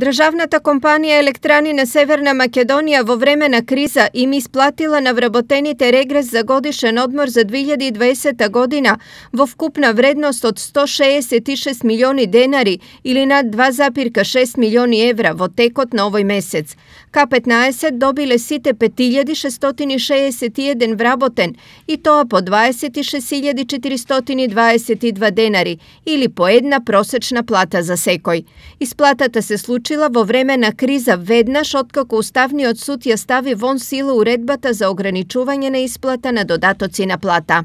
Државната компанија Електрани на Северна Македонија во време на криза им исплатила на вработените регрес за годишен одмор за 2020 година во вкупна вредност од 166 милиони денари или над 2,6 милиони евра во текот на овој месец. К-15 добиле сите 5661 вработен и тоа по 26422 денари или по една просечна плата за секој. Исплатата се случи случила во време на криза веднаш откако Уставниот суд ја стави вон сила уредбата за ограничување на исплата на додатоци на плата.